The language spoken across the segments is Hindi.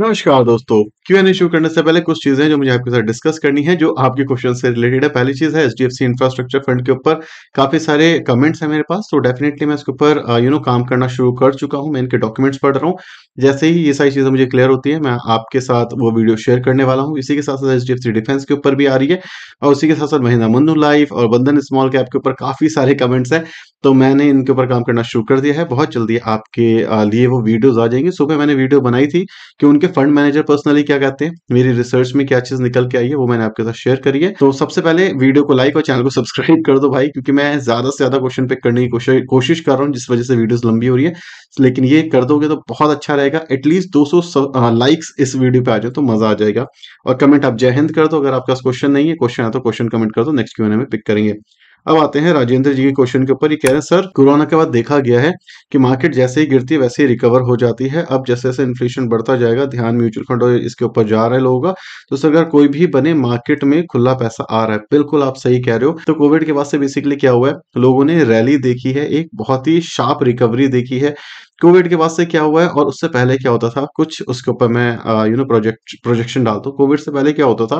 नमस्कार दोस्तों क्यों एन शुरू करने से पहले कुछ चीजें जो मुझे आपके साथ डिस्कस करनी है जो आपके क्वेश्चन से रिलेटेड है पहली चीज है एच डी इंफ्रास्ट्रक्चर फंड के ऊपर काफी सारे कमेंट्स हैं मेरे पास तो डेफिनेटली मैं इसके ऊपर यू uh, नो काम करना शुरू कर चुका हूं मैं इनके डॉक्यूमेंट्स पढ़ रहा हूँ जैसे ही ये सारी चीजें मुझे क्लियर होती है मैं आपके साथ वो वीडियो शेयर करने वाला हूँ इसी के साथ साथ एच डिफेंस के ऊपर भी आ रही है और उसी के साथ साथ महिंदा मुन्नू लाइफ और बंधन स्मॉल कैप के ऊपर काफी सारे कमेंट्स है तो मैंने इनके ऊपर काम करना शुरू कर दिया है बहुत जल्दी आपके लिए वो वीडियोस आ जाएंगे सुबह मैंने वीडियो बनाई थी कि उनके फंड मैनेजर पर्सनली क्या कहते हैं मेरी रिसर्च में क्या चीज निकल के आई है वो मैंने आपके साथ शेयर करी है तो सबसे पहले वीडियो को लाइक और चैनल को सब्सक्राइब कर दो भाई क्योंकि मैं ज्यादा से ज्यादा क्वेश्चन पिक करने की कोशिश कर रहा हूँ जिस वजह से वीडियो लंबी हो रही है लेकिन ये कर दोगे तो बहुत अच्छा रहेगा एटलीस्ट सौ लाइक्स इस वीडियो पे आ जाए तो मजा आ जाएगा और कमेंट आप जय हिंद कर दो अगर आपके पास क्वेश्चन नहीं है क्वेश्चन आता तो क्वेश्चन कमेंट कर दो नेक्स्ट क्यू में पिक करेंगे अब आते हैं राजेंद्र जी के क्वेश्चन के ऊपर ये कह रहे हैं सर कोरोना के बाद देखा गया है कि मार्केट जैसे ही गिरती है वैसे ही रिकवर हो जाती है अब जैसे जैसे इन्फ्लेशन बढ़ता जाएगा ध्यान म्यूचुअल फंड और इसके ऊपर जा रहे लोगों का तो सर अगर कोई भी बने मार्केट में खुला पैसा आ रहा है बिल्कुल आप सही कह रहे हो तो कोविड के बाद से बेसिकली क्या हुआ है लोगों ने रैली देखी है एक बहुत ही शार्प रिकवरी देखी है कोविड के बाद से क्या हुआ है और उससे पहले क्या होता था कुछ उसके ऊपर मैं यू नो प्रोजेक्ट प्रोजेक्शन डालता हूँ कोविड से पहले क्या होता था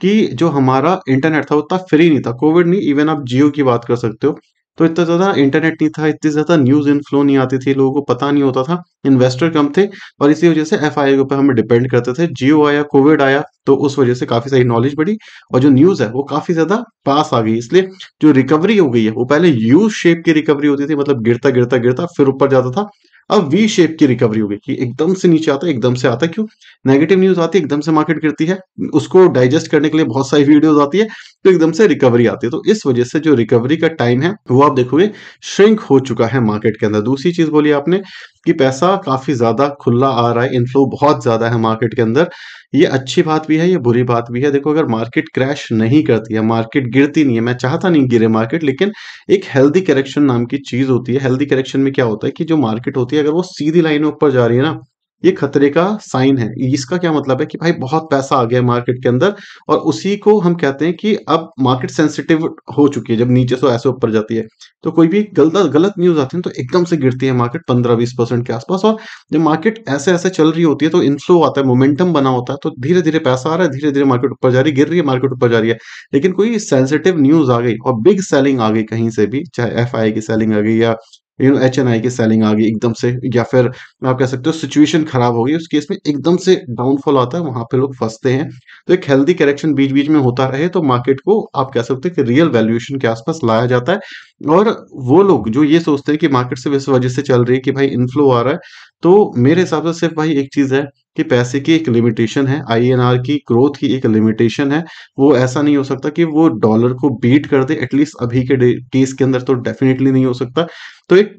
कि जो हमारा इंटरनेट था उतना फ्री नहीं था कोविड नहीं इवन आप जियो की बात कर सकते हो तो इतना ज़्यादा इंटरनेट नहीं था इतनी ज़्यादा न्यूज़ इनफ्लो नहीं आती थी लोगों को पता नहीं होता था इन्वेस्टर कम थे और इसी वजह से एफ के ऊपर हम डिपेंड करते थे जियो आया कोविड आया तो उस वजह से काफ़ी सारी नॉलेज बढ़ी और जो न्यूज़ है वो काफ़ी ज़्यादा पास आ गई इसलिए जो रिकवरी हो गई है वो पहले यू शेप की रिकवरी होती थी मतलब गिरता गिरता गिरता फिर ऊपर जाता था अब वी शेप की रिकवरी होगी कि एकदम से नीचे आता है एकदम से आता है क्यों नेगेटिव न्यूज आती है एकदम से मार्केट गिरती है उसको डाइजेस्ट करने के लिए बहुत सारी वीडियोज आती है तो एकदम से रिकवरी आती है तो इस वजह से जो रिकवरी का टाइम है वो आप देखोगे श्रिंक हो चुका है मार्केट के अंदर दूसरी चीज बोली आपने कि पैसा काफ़ी ज़्यादा खुला आ रहा है इनफ्लो बहुत ज़्यादा है मार्केट के अंदर ये अच्छी बात भी है ये बुरी बात भी है देखो अगर मार्केट क्रैश नहीं करती है मार्केट गिरती नहीं है मैं चाहता नहीं गिरे मार्केट लेकिन एक हेल्दी करेक्शन नाम की चीज़ होती है हेल्दी करेक्शन में क्या होता है कि जो मार्केट होती है अगर वो सीधी लाइन ऊपर जा रही है ना ये खतरे का साइन है इसका क्या मतलब है कि भाई बहुत पैसा आ गया मार्केट के अंदर और उसी को हम कहते हैं कि अब मार्केट सेंसिटिव हो चुकी है जब नीचे से ऐसे ऊपर जाती है तो कोई भी गलत गलत न्यूज आती है तो एकदम से गिरती है मार्केट पंद्रह बीस परसेंट के आसपास और जब मार्केट ऐसे ऐसे चल रही होती है तो इनफ्लो आता है मोमेंटम बना होता है तो धीरे धीरे पैसा आ रहा है धीरे धीरे मार्केट ऊपर जा रही है गिर रही है मार्केट ऊपर जा रही है लेकिन कोई सेंसिटिव न्यूज आ गई और बिग सेलिंग आ गई कहीं से भी चाहे एफ की सेलिंग आ गई या यू नो एच की सेलिंग आ गई एकदम से या फिर आप कह सकते हो सिचुएशन खराब हो गई उस केस में एकदम से डाउनफॉल आता है वहां पे लोग फंसते हैं तो एक हेल्दी करेक्शन बीच बीच में होता रहे तो मार्केट को आप कह सकते हो कि रियल वैल्यूएशन के आसपास लाया जाता है और वो लोग जो ये सोचते हैं कि मार्केट से इस वजह से चल रही है कि भाई इनफ्लो आ रहा है तो मेरे हिसाब से सिर्फ भाई एक चीज़ है कि पैसे की एक लिमिटेशन है आईएनआर की ग्रोथ की एक लिमिटेशन है वो ऐसा नहीं हो सकता कि वो डॉलर को बीट कर दे एटलीस्ट अभी के केस के अंदर तो डेफिनेटली नहीं हो सकता तो एक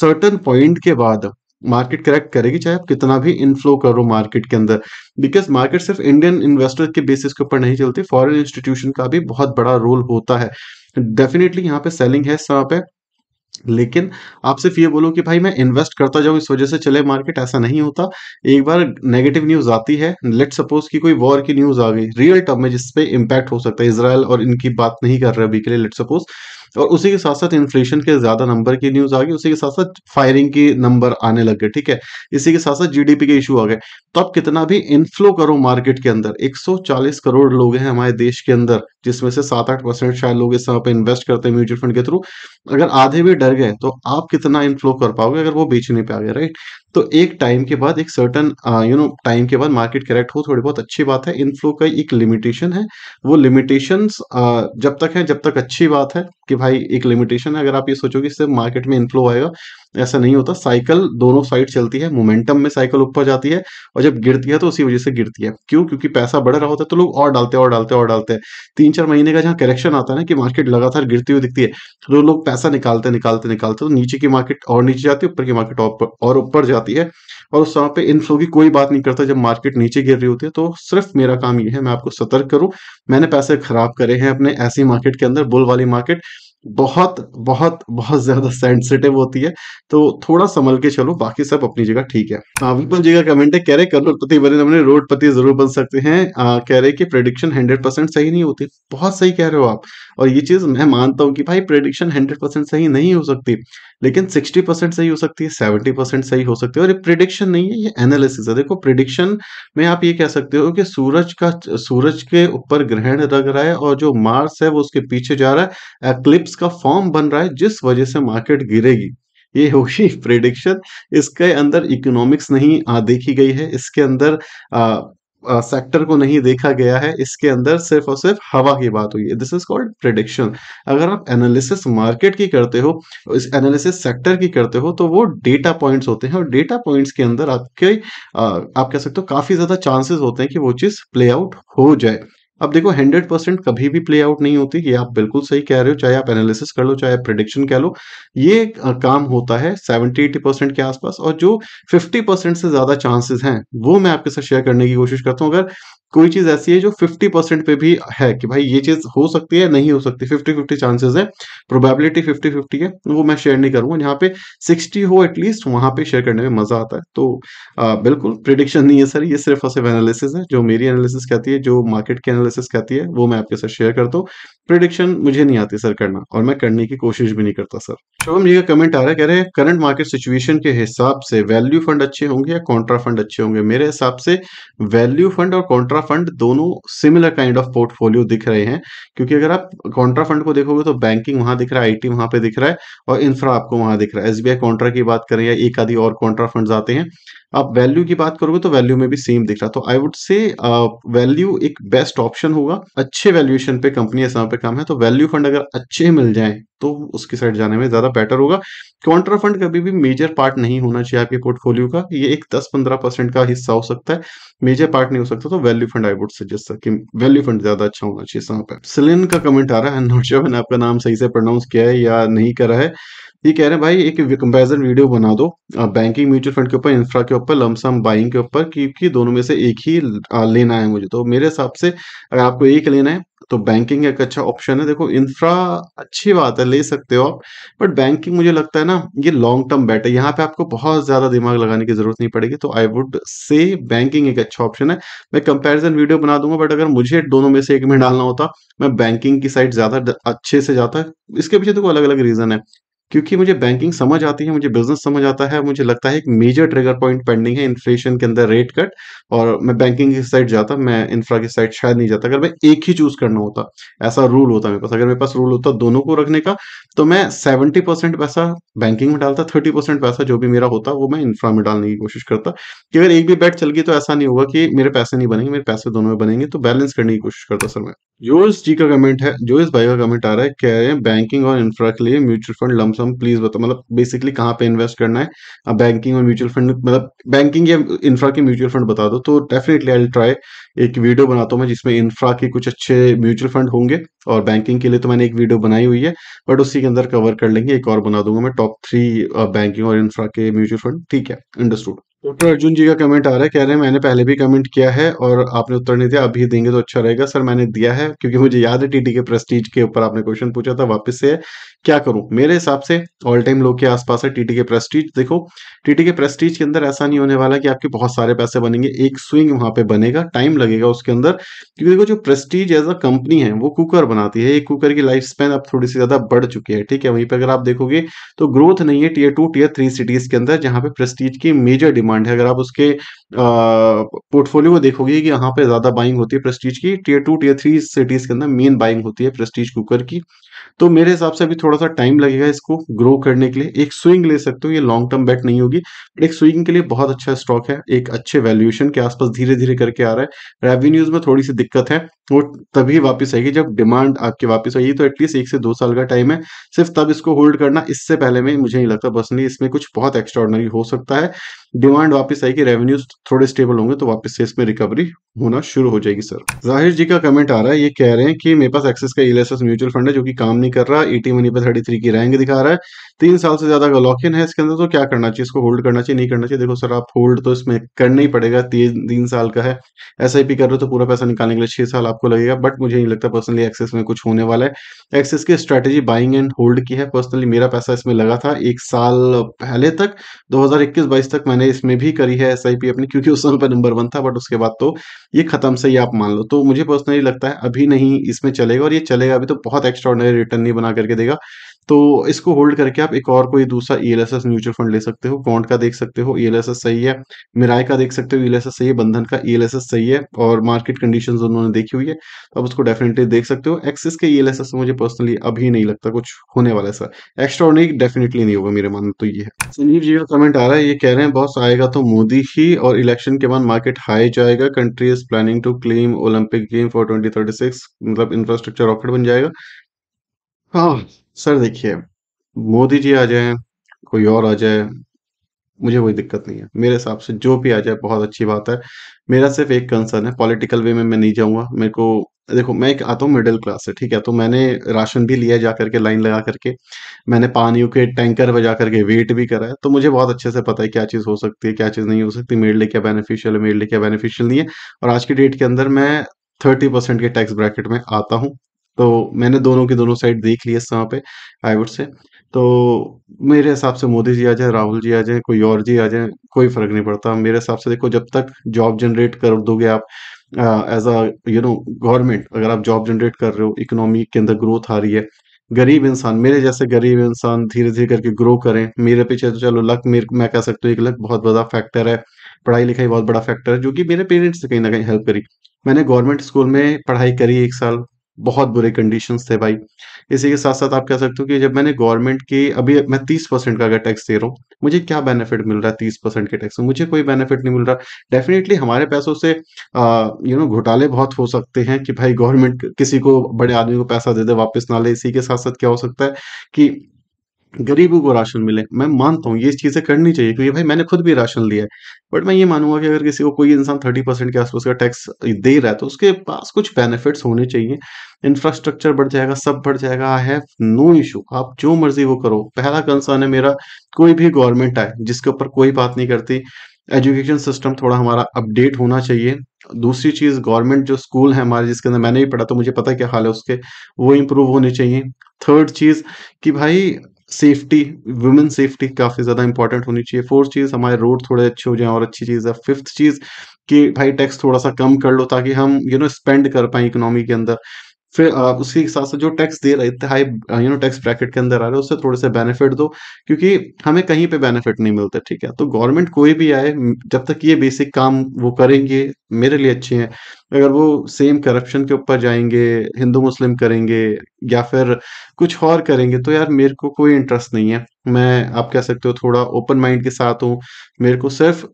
सर्टन पॉइंट के बाद मार्केट करेक्ट करेगी चाहे आप कितना भी इनफ्लो करो मार्केट के अंदर बिकॉज मार्केट सिर्फ इंडियन इन्वेस्टर के बेसिस के ऊपर नहीं चलती फॉरेन इंस्टीट्यूशन का भी बहुत बड़ा रोल होता है डेफिनेटली यहाँ पे सेलिंग है इस पे लेकिन आप सिर्फ ये बोलो कि भाई मैं इन्वेस्ट करता जाऊँ इस वजह से चले मार्केट ऐसा नहीं होता एक बार नेगेटिव न्यूज आती है लेट सपोज कि कोई वॉर की न्यूज आ गई रियल टर्म में जिसपे इम्पैक्ट हो सकता है इसराइल और इनकी बात नहीं कर रहे अभी के लिए लेट सपोज और उसी के साथ साथ इन्फ्लेशन के ज्यादा नंबर की न्यूज आ गई उसी के साथ साथ फायरिंग के नंबर आने लग गए ठीक है इसी के साथ साथ जीडीपी के इशू आ गए तो आप कितना भी इनफ्लो करो मार्केट के अंदर 140 करोड़ लोग हैं हमारे देश के अंदर जिसमें से सात आठ परसेंट शायद लोग इस समय पे इन्वेस्ट करते हैं म्यूचुअल फंड के थ्रू अगर आधे भी डर गए तो आप कितना इनफ्लो कर पाओगे अगर वो बेचने पे आ गए राइट तो एक टाइम के बाद एक सर्टन यू नो टाइम के बाद मार्केट करेक्ट हो थोड़ी बहुत अच्छी बात है इनफ्लो का एक लिमिटेशन है वो लिमिटेशन uh, जब तक है जब तक अच्छी बात है कि भाई एक लिमिटेशन है अगर आप ये सोचोगे सिर्फ मार्केट में इनफ्लो आएगा ऐसा नहीं होता साइकिल दोनों साइड चलती है मोमेंटम में साइकिल ऊपर जाती है और जब गिरती है तो उसी वजह से गिरती है क्यों क्योंकि पैसा बढ़ रहा होता है तो लोग और डालते और डालते और डालते हैं तीन चार महीने का जहाँ करेक्शन आता है ना कि मार्केट लगातार गिरती हुई दिखती है तो लोग पैसा निकालते निकालते निकालते तो नीचे की मार्केट और नीचे जाती है ऊपर की मार्केट और ऊपर जाती जाती है और उस समय पे इन फ्लो की कोई बात नहीं करता जब मार्केट नीचे गिर रही होती है तो सिर्फ मेरा काम ये है मैं आपको सतर्क करूं मैंने पैसे खराब करे हैं अपने ऐसी मार्केट के अंदर बुल वाली मार्केट बहुत बहुत बहुत ज्यादा सेंसिटिव होती है तो थोड़ा संभल के चलो बाकी सब अपनी जगह ठीक है विपुल जी का कमेंट है कह रहे करोड़पति बने हमने रोडपति जरूर बन सकते हैं आ, कह रहे कि प्रेडिक्शन हंड्रेड परसेंट सही नहीं होती बहुत सही कह रहे हो आप और ये चीज मैं मानता हूँ कि भाई प्रेडिक्शन हंड्रेड परसेंट सही नहीं हो सकती लेकिन 60 परसेंट सही हो सकती है 70 परसेंट सही हो सकती है और ये प्रिडिक्शन नहीं है ये एनालिसिस है देखो प्रिडिक्शन में आप ये कह सकते हो कि सूरज का सूरज के ऊपर ग्रहण लग रहा है और जो मार्स है वो उसके पीछे जा रहा है एक्लिप्स का फॉर्म बन रहा है जिस वजह से मार्केट गिरेगी ये होगी प्रिडिक्शन इसके अंदर इकोनॉमिक्स नहीं आ, देखी गई है इसके अंदर आ, सेक्टर को नहीं देखा गया है इसके अंदर सिर्फ और सिर्फ हवा की बात हुई है दिस इज कॉल्ड प्रिडिक्शन अगर आप एनालिसिस मार्केट की करते हो इस एनालिसिस सेक्टर की करते हो तो वो डेटा पॉइंट्स होते हैं और डेटा पॉइंट्स के अंदर आपके आप कह सकते हो काफ़ी ज़्यादा चांसेस होते हैं कि वो चीज़ प्ले आउट हो जाए अब देखो 100 परसेंट कभी भी प्ले आउट नहीं होती ये आप बिल्कुल सही कह रहे हो चाहे आप एनालिसिस कर लो चाहे आप प्रिडिक्शन कह लो ये काम होता है 70 80 परसेंट के आसपास और जो 50 परसेंट से ज़्यादा चांसेस हैं वो मैं आपके साथ शेयर करने की कोशिश करता हूँ अगर कोई चीज ऐसी है जो 50 परसेंट पे भी है कि भाई ये चीज हो सकती है नहीं हो सकती 50 50 चांसेस है प्रोबेबिलिटी 50 50 है वो मैं शेयर नहीं करूंगा यहाँ पे 60 हो एटलीस्ट वहां पे शेयर करने में मजा आता है तो आ, बिल्कुल प्रिडिक्शन नहीं है सर ये सिर्फ और सिर्फ एनालिसिस है जो मेरी एनालिसिस कहती है जो मार्केट की एनालिसिस कहती है वो मैं आपके साथ शेयर करता हूँ प्रिडिक्शन मुझे नहीं आती सर करना और मैं करने की कोशिश भी नहीं करता सर शुभम जी का कमेंट आ रहा है कह रहे हैं करंट मार्केट सिचुएशन के हिसाब से वैल्यू फंड अच्छे होंगे या कॉन्ट्रा फंड अच्छे होंगे मेरे हिसाब से वैल्यू फंड और कॉन्ट्रा कॉन्ट्रा फंड दोनों सिमिलर काइंड ऑफ पोर्टफोलियो दिख रहे हैं क्योंकि अगर आप कॉन्ट्रा फंड को देखोगे तो बैंकिंग वहां दिख रहा है आईटी वहां पे दिख रहा है और इंफ्रा आपको वहां दिख रहा है एसबीआई कॉन्ट्रा की बात करें या एक आदि और कॉन्ट्रा फंड आते हैं आप वैल्यू की बात करोगे तो वैल्यू में भी सेम दिख रहा तो आई वुड से वैल्यू एक बेस्ट ऑप्शन होगा अच्छे वैल्यूएशन पे कंपनी ऐसा पे काम है तो वैल्यू फंड अगर अच्छे मिल जाए तो उसकी साइड जाने में ज्यादा बेटर होगा काउंटर फंड कभी भी मेजर पार्ट नहीं होना चाहिए आपके पोर्टफोलियो का ये एक दस पंद्रह परसेंट का हिस्सा हो सकता है मेजर पार्ट नहीं हो सकता तो value fund I would suggest कि वैल्यू फंड ज्यादा अच्छा होना चाहिए समय पर सिलिन का कमेंट आ रहा है नोट मैंने आपका नाम सही से प्रोनाउंस किया है या नहीं करा है ये कह रहे हैं भाई एक कंपेरिजन वीडियो बना दो बैंकिंग म्यूचुअल फंड के ऊपर इंफ्रा के ऊपर लमसम बाइंग के ऊपर क्योंकि दोनों में से एक ही लेना है मुझे तो मेरे हिसाब से अगर आपको एक लेना है तो बैंकिंग एक अच्छा ऑप्शन है देखो इंफ्रा अच्छी बात है ले सकते हो आप बट बैंकिंग मुझे लगता है ना ये लॉन्ग टर्म बेट है यहाँ पे आपको बहुत ज्यादा दिमाग लगाने की जरूरत नहीं पड़ेगी तो आई वुड से बैंकिंग एक अच्छा ऑप्शन है मैं कंपैरिजन वीडियो बना दूंगा बट अगर मुझे दोनों में से एक में डालना होता मैं बैंकिंग की साइड ज्यादा अच्छे से जाता इसके पीछे देखो अलग अलग रीजन है क्योंकि मुझे बैंकिंग समझ आती है मुझे बिजनेस समझ आता है मुझे लगता है एक मेजर ट्रिगर पॉइंट पेंडिंग है इन्फ्लेशन के अंदर रेट कट और मैं बैंकिंग की साइड जाता मैं इंफ्रा की साइड शायद नहीं जाता अगर मैं एक ही चूज करना होता ऐसा रूल होता मेरे पास अगर मेरे पास रूल होता दोनों को रखने का तो मैं सेवेंटी परसेंट पैसा बैंकिंग में डालता थर्टी परसेंट पैसा जो भी मेरा होता वो मैं इंफ्रा में डालने की कोशिश करता कि अगर एक भी बैट चल गई तो ऐसा नहीं होगा कि मेरे पैसे नहीं बनेंगे मेरे पैसे दोनों में बनेंगे तो बैलेंस करने की कोशिश करता सर मैं जो जी का कमेंट है इस भाई का कमेंट आ रहा है कह रहे हैं बैंकिंग और इंफ्रा के लिए म्यूचुअल फंड लम्स हम प्लीज बताओ मतलब बेसिकली कहाँ पे इन्वेस्ट करना है अब बैंकिंग और म्यूचुअल फंड मतलब बैंकिंग या इंफ्रा के म्यूचुअल फंड बता दो तो डेफिनेटली आई ट्राई एक वीडियो बनाता हूँ मैं जिसमें इंफ्रा के कुछ अच्छे म्यूचुअल फंड होंगे और बैंकिंग के लिए तो मैंने एक वीडियो बनाई हुई है बट उसी के अंदर कवर कर लेंगे एक और बना दूंगा मैं टॉप थ्री बैंकिंग और इंफ्रा के म्यूचुअल फंड ठीक है अंडरस्टूड डॉक्टर अर्जुन जी का कमेंट आ रहा है कह रहे हैं मैंने पहले भी कमेंट किया है और आपने उत्तर नहीं दिया अभी देंगे तो अच्छा रहेगा सर मैंने दिया है क्योंकि मुझे याद है टीटी के प्रेस्टीज के ऊपर आपने क्वेश्चन पूछा था वापस से क्या करूं मेरे हिसाब से ऑल टाइम लोग के आसपास है टीटी के प्रेस्टीज देखो टीटी के प्रेस्टीज के अंदर ऐसा नहीं होने वाला कि आपके बहुत सारे पैसे बनेंगे एक स्विंग वहां पे बनेगा टाइम लगेगा उसके अंदर क्योंकि देखो जो प्रेस्टीज एज अ कंपनी है वो कुकर बनाती है एक कुकर की लाइफ स्पैन अब थोड़ी सी ज्यादा बढ़ चुकी है ठीक है वहीं पर अगर आप देखोगे तो ग्रोथ नहीं है tier two tier three cities के अंदर जहां पे प्रेस्टीज की मेजर डिमांड डिमांड है अगर आप उसके पोर्टफोलियो को देखोगे कि यहाँ पे ज्यादा बाइंग होती है प्रेस्टीज की tier two tier three cities के अंदर मेन बाइंग होती है प्रेस्टीज कुकर की तो मेरे हिसाब से अभी थोड़ा सा टाइम लगेगा इसको ग्रो करने के लिए एक स्विंग ले सकते हो ये लॉन्ग टर्म बैट नहीं होगी एक स्विंग के लिए बहुत अच्छा स्टॉक है एक अच्छे वैल्यूएशन के आसपास धीरे धीरे करके आ रहा है रेवेन्यूज में थोड़ी सी दिक्कत है वो तभी वापस आएगी जब डिमांड आपके वापस आएगी तो एटलीस्ट एक से दो साल का टाइम है सिर्फ तब इसको होल्ड करना इससे पहले में मुझे नहीं लगता पर्सनली इसमें कुछ बहुत एक्स्ट्रॉर्डनरी हो सकता है डिमांड वापस आएगी रेवेन्यूज थोड़े स्टेबल होंगे तो वापस से इसमें रिकवरी होना शुरू हो जाएगी सर जाहिर जी का कमेंट आ रहा है ये कह रहे हैं कि मेरे पास एक्सेस का एल म्यूचुअल फंड है जो कि काम काम नहीं कर रहा एटी e मनी पे थर्टी थ्री की रैंक दिखा रहा है तीन साल से ज्यादा का लॉक इन है इसके अंदर तो क्या करना चाहिए इसको होल्ड करना चाहिए नहीं करना चाहिए देखो सर आप होल्ड तो इसमें करना ही पड़ेगा तीन तीन साल का है एस आई पी कर रहे हो तो पूरा पैसा निकालने के लिए छह साल आपको लगेगा बट मुझे नहीं लगता पर्सनली एक्सेस में कुछ होने वाला है एक्सेस की स्ट्रेटेजी बाइंग एंड होल्ड की है पर्सनली मेरा पैसा इसमें लगा था एक साल पहले तक दो हजार तक मैंने इसमें भी करी है एस अपनी क्योंकि उस समय पर नंबर वन था बट उसके बाद तो ये खत्म से ही आप मान लो तो मुझे पर्सनली लगता है अभी नहीं इसमें चलेगा और ये चलेगा अभी तो बहुत एक्स्ट्रा रिटर्न नहीं बना करके देगा तो इसको होल्ड करके आप एक और कोई दूसरा ई म्यूचुअल फंड ले सकते हो कॉन्ट का देख सकते हो ई e सही है मिराय का देख सकते हो ई e सही है बंधन का ई e सही है और मार्केट कंडीशन उन्होंने देखी हुई है तो आप उसको डेफिनेटली देख सकते हो एक्सिस के ई से मुझे पर्सनली अभी नहीं लगता कुछ होने वाला है सर एक्स्ट्रा डेफिनेटली नहीं होगा मेरे मन तो ये है संजीव जी का कमेंट आ रहा है ये कह रहे हैं बॉस आएगा तो मोदी ही और इलेक्शन के बाद मार्केट हाई जाएगा country is planning to claim Olympic game for twenty मतलब इंफ्रास्ट्रक्चर रॉकेट बन जाएगा हाँ, सर देखिए, मोदी जी आ जाए कोई और आ जाए, मुझे कोई दिक्कत नहीं है। मेरे हिसाब से जो भी आ जाए बहुत अच्छी बात है। मेरा सिर्फ़ एक कंसर्न है पॉलिटिकल वे में मैं नहीं जाऊँगा। मेरे को देखो मैं एक आता हूँ मिडिल क्लास से, ठीक है? तो मैंने राशन भी लिया जा करके लाइन लगा करके। मैंने पानियों के टैंकर में जा करके वेट भी करा है। तो मुझे बहुत अच्छे से पता है क्या चीज़ हो सकती है, क्या चीज़ नहीं हो सकती, मेरे लिए क्या बेनिफिशियल है, मेरे लिए क्या बेनिफिशियल नहीं है। और आज की डेट के अंदर मैं परसेंट के टैक्स ब्रैकेट में आता हूँ। तो मैंने दोनों की दोनों साइड देख ली इस समय पे आई वुड से तो मेरे हिसाब से मोदी जी आ जाए राहुल जी आ जाए कोई और जी आ जाए कोई फर्क नहीं पड़ता मेरे हिसाब से देखो जब तक जॉब जनरेट कर दोगे आप as a you know government अगर आप जॉब जनरेट कर रहे हो इकोनॉमी के अंदर ग्रोथ आ रही है गरीब इंसान मेरे जैसे गरीब इंसान धीरे धीरे करके ग्रो करें मेरे पीछे तो चलो लक मेरे मैं कह सकता हूँ एक लक बहुत बड़ा फैक्टर है पढ़ाई लिखाई बहुत बड़ा फैक्टर है जो कि मेरे पेरेंट्स से कहीं ना कहीं हेल्प करी मैंने गवर्नमेंट स्कूल में पढ़ाई करी एक साल बहुत बुरे कंडीशन थे भाई इसी के साथ साथ आप कह सकते हो कि जब मैंने गवर्नमेंट की अभी मैं तीस परसेंट का अगर टैक्स दे रहा हूँ मुझे क्या बेनिफिट मिल रहा है तीस परसेंट के टैक्स में मुझे कोई बेनिफिट नहीं मिल रहा डेफिनेटली हमारे पैसों से यू नो घोटाले बहुत हो सकते हैं कि भाई गवर्नमेंट किसी को बड़े आदमी को पैसा दे दे वापस ना ले इसी के साथ साथ क्या हो सकता है कि गरीबों को राशन मिले मैं मानता हूँ ये चीज़ें करनी चाहिए क्योंकि भाई मैंने खुद भी राशन लिया है बट मैं ये मानूंगा कि अगर किसी को कोई इंसान थर्टी परसेंट के आसपास का टैक्स दे रहा है तो उसके पास कुछ बेनिफिट्स होने चाहिए इंफ्रास्ट्रक्चर बढ़ जाएगा सब बढ़ जाएगा आई हैव नो इशू आप जो मर्जी वो करो पहला कंसर्न है मेरा कोई भी गवर्नमेंट आए जिसके ऊपर कोई बात नहीं करती एजुकेशन सिस्टम थोड़ा हमारा अपडेट होना चाहिए दूसरी चीज़ गवर्नमेंट जो स्कूल है हमारे जिसके अंदर मैंने भी पढ़ा तो मुझे पता है क्या हाल है उसके वो इम्प्रूव होने चाहिए थर्ड चीज़ कि भाई सेफ्टी वुमेन सेफ्टी काफ़ी ज़्यादा इंपॉर्टेंट होनी चाहिए फोर्थ चीज़ हमारे रोड थोड़े अच्छे हो जाएं और अच्छी चीज़ है फिफ्थ चीज़ कि भाई टैक्स थोड़ा सा कम कर लो ताकि हम यू नो स्पेंड कर पाए इकोनॉमी के अंदर फिर आ, उसके साथ साथ जो टैक्स दे रहे थे high you know tax bracket के अंदर आ रहे हैं उससे थोड़े से बेनिफिट दो क्योंकि हमें कहीं पे बेनिफिट नहीं मिलता ठीक है तो गवर्नमेंट कोई भी आए जब तक ये बेसिक काम वो करेंगे मेरे लिए अच्छे हैं अगर वो सेम करप्शन के ऊपर जाएंगे हिंदू मुस्लिम करेंगे या फिर कुछ और करेंगे तो यार मेरे को कोई इंटरेस्ट नहीं है मैं आप कह सकते हो थोड़ा ओपन माइंड के साथ हूँ मेरे को सिर्फ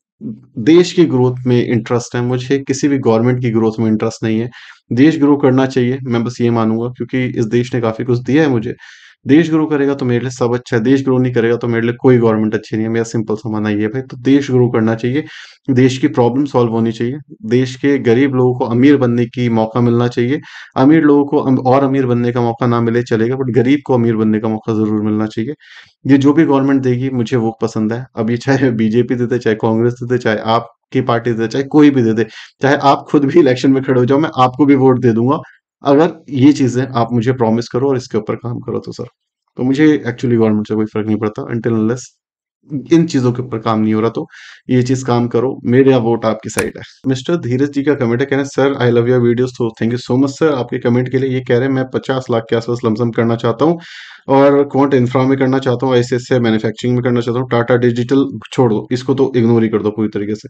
देश की ग्रोथ में इंटरेस्ट है मुझे किसी भी गवर्नमेंट की ग्रोथ में इंटरेस्ट नहीं है देश ग्रो करना चाहिए मैं बस ये मानूंगा क्योंकि इस देश ने काफी कुछ दिया है मुझे देश ग्रो करेगा तो मेरे लिए सब अच्छा है देश ग्रो नहीं करेगा तो मेरे लिए कोई गवर्नमेंट अच्छी नहीं है मेरा सिंपल सा मानना ये भाई तो देश ग्रो करना चाहिए देश की प्रॉब्लम सॉल्व होनी चाहिए देश के गरीब लोगों को अमीर बनने की मौका मिलना चाहिए अमीर लोगों को और अमीर बनने का मौका ना मिले चलेगा बट गरीब को अमीर बनने का मौका जरूर मिलना चाहिए ये जो भी गवर्नमेंट देगी मुझे वो पसंद है अब ये चाहे बीजेपी देते चाहे कांग्रेस देते चाहे आप की पार्टी दे चाहे कोई भी दे दे चाहे आप खुद भी इलेक्शन में खड़े हो जाओ मैं आपको भी वोट दे दूंगा अगर ये चीज़ें आप मुझे प्रॉमिस करो और इसके ऊपर काम करो तो सर तो मुझे एक्चुअली गवर्नमेंट से कोई फर्क नहीं पड़ता अनटिल अनलेस इन चीजों के ऊपर काम नहीं हो रहा तो ये चीज काम करो मेरा वोट आपकी साइड है मिस्टर धीरज जी का कमेंट है कह रहे हैं sir I love your videos तो thank you so much sir आपके कमेंट के लिए ये कह रहे हैं मैं पचास लाख के आसपास लमसम करना चाहता हूँ और क्वांट इंफ्रा में करना चाहता हूँ ऐसे ऐसे मैन्युफैक्चरिंग में करना चाहता हूँ टाटा डिजिटल छोड़ दो इसको तो इग्नोर ही कर दो पूरी तरीके से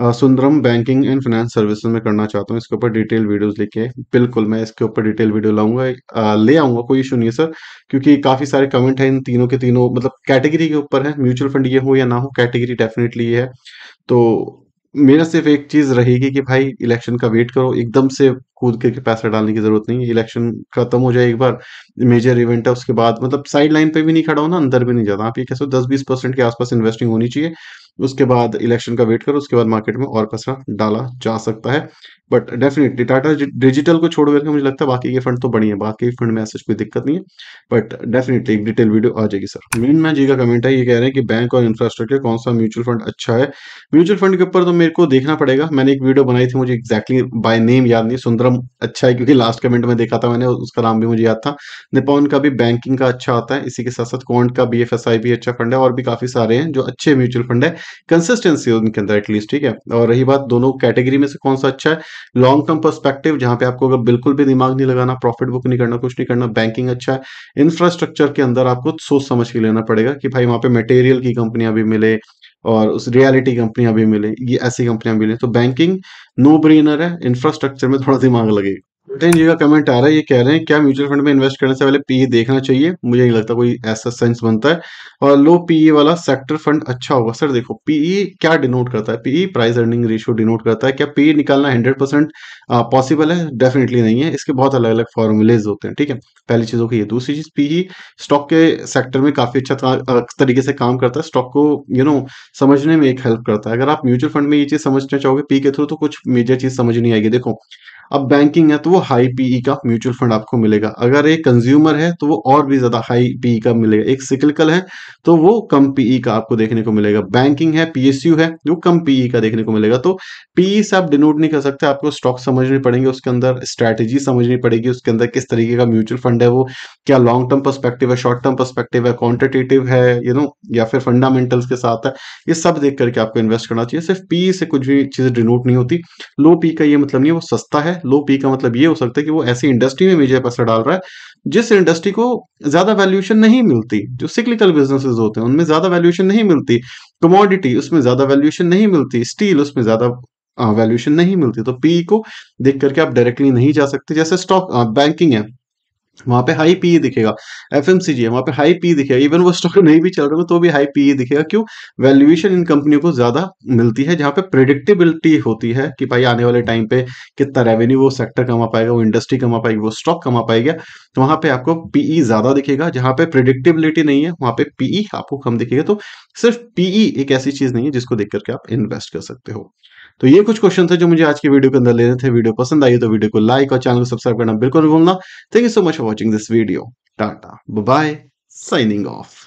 आ, Sundaram banking and finance services में करना चाहता हूँ इसके ऊपर डिटेल वीडियोस लेके बिल्कुल मैं इसके ऊपर डिटेल वीडियो लाऊंगा ले आऊंगा कोई इशू नहीं है सर क्योंकि काफी सारे कमेंट है इन तीनों के तीनों मतलब कैटेगरी के ऊपर है म्यूचुअल फंड ये हो या ना हो कैटेगरी डेफिनेटली ये है तो मेरा सिर्फ एक चीज रहेगी कि भाई इलेक्शन का वेट करो एकदम से कूद के पैसा डालने की जरूरत नहीं इलेक्शन खत्म हो जाए एक बार मेजर इवेंट है उसके बाद मतलब साइड लाइन पे भी नहीं खड़ा होना अंदर भी नहीं जाता आप ये कह सो दस बीस परसेंट के आसपास इन्वेस्टिंग होनी चाहिए उसके बाद इलेक्शन का वेट करो उसके बाद मार्केट में और पैसा डाला जा सकता है बट डेफिनेटली टाटा डिजिटल को छोड़ करके मुझे लगता है बाकी के फंड तो बढ़िया है बाकी फंड में ऐसा कोई दिक्कत नहीं है बट डेफिनेटली एक डिटेल वीडियो आ जाएगी सर मीन मैं जी का कमेंट है ये कह रहे हैं कि बैंक और इंफ्रास्ट्रक्चर कौन सा म्यूचुअल फंड अच्छा है म्यूचुअल फंड के ऊपर तो मेरे को देखना पड़ेगा मैंने एक वीडियो बनाई थी मुझे एक्जैक्टली बाय नेम याद नहीं सुंदरम अच्छा है क्योंकि लास्ट कमेंट में देखा था मैंने उसका नाम भी मुझे याद था निपोन का भी बैंकिंग का अच्छा आता है इसी के साथ साथ कॉन्ट का बी भी अच्छा फंड है और भी काफी सारे हैं जो अच्छे म्यूचुअल फंड है कंसिस्टेंसी उनके अंदर एटलीस्ट ठीक है और रही बात दोनों कैटेगरी में से कौन सा अच्छा है लॉन्ग टर्म परस्पेक्टिव जहां पे आपको अगर बिल्कुल भी दिमाग नहीं लगाना प्रॉफिट बुक नहीं करना कुछ नहीं करना बैंकिंग अच्छा है इंफ्रास्ट्रक्चर के अंदर आपको सोच समझ के लेना पड़ेगा कि भाई वहां पे मटेरियल की कंपनियां भी मिले और उस रियलिटी कंपनियां भी मिले ये ऐसी कंपनियां मिले तो बैंकिंग नो ब्रेनर है इंफ्रास्ट्रक्चर में थोड़ा दिमाग लगेगा रिटर्न जी का कमेंट आ रहा है ये कह रहे हैं क्या म्यूचुअल फंड में इन्वेस्ट करने से पहले पीई e देखना चाहिए मुझे नहीं लगता कोई ऐसा सेंस बनता है और लो पीई e वाला सेक्टर फंड अच्छा होगा सर देखो पीई e क्या डिनोट करता है PE price earning ratio denote करता है क्या पीई निकालना हंड्रेड परसेंट पॉसिबल है डेफिनेटली नहीं है इसके बहुत अलग अलग फॉर्मुलेज होते हैं ठीक है पहली चीज होगी दूसरी चीज पीई स्टॉक के सेक्टर में काफी अच्छा तरीके से काम करता है स्टॉक को यू नो समझने में एक हेल्प करता है अगर आप म्यूचुअल फंड में ये चीज समझना चाहोगे पी के थ्रू तो कुछ मेजर चीज समझ नहीं आएगी देखो अब बैंकिंग है तो वो हाई पीई e का म्यूचुअल फंड आपको मिलेगा अगर एक कंज्यूमर है तो वो और भी ज्यादा हाई पीई e का मिलेगा एक सिकलकल है तो वो कम पीई e का आपको देखने को मिलेगा बैंकिंग है पीएसयू है जो कम पीई का देखने को मिलेगा तो पीई से आप डिनोट नहीं कर सकते आपको स्टॉक समझने पड़ेंगे उसके अंदर स्ट्रैटेजी समझनी पड़ेगी उसके अंदर किस तरीके का म्यूचुअल फंड है वो क्या लॉन्ग टर्म परस्पेक्टिव है शॉर्ट टर्म परस्पेक्टिव है क्वान्टिटेटिव है यू नो या फिर फंडामेंटल्स के साथ है ये सब देख करके आपको इन्वेस्ट करना चाहिए सिर्फ पीई से कुछ भी चीजें डिनोट नहीं होती लो पी का ये मतलब नहीं है वो सस्ता है लो पी का मतलब ये हो सकता है कि वो ऐसी इंडस्ट्री में मेजर पैसा डाल रहा है जिस इंडस्ट्री को ज्यादा वैल्यूएशन नहीं मिलती जो सिक्लिकल बिजनेसेस होते हैं उनमें ज्यादा वैल्यूएशन नहीं मिलती कमोडिटी उसमें ज्यादा वैल्यूएशन नहीं मिलती स्टील उसमें ज्यादा वैल्यूएशन नहीं मिलती तो पी को देख करके आप डायरेक्टली नहीं जा सकते जैसे स्टॉक बैंकिंग है वहां पे हाई पी दिखेगा एफ जी है वहां पे हाई पी दिखेगा इवन वो स्टॉक नहीं भी चल रहा तो भी हाई पी दिखेगा क्यों वैल्यूएशन इन कंपनियों को ज्यादा मिलती है जहां पे प्रिडिक्टेबिलिटी होती है कि भाई आने वाले टाइम पे कितना रेवेन्यू वो सेक्टर कमा पाएगा वो इंडस्ट्री कमा पाएगी वो स्टॉक कमा पाएगा तो वहां पे आपको पीई e ज्यादा दिखेगा जहां पे प्रिडिक्टेबिलिटी नहीं है वहां पे पीई e आपको कम दिखेगा तो सिर्फ पीई e एक ऐसी चीज नहीं है जिसको देख करके आप इन्वेस्ट कर सकते हो तो ये कुछ क्वेश्चन थे जो मुझे आज के वीडियो के अंदर लेने थे वीडियो पसंद आई तो वीडियो को लाइक और चैनल को सब्सक्राइब करना बिल्कुल भूलना thank you so much for watching this video tata bye signing of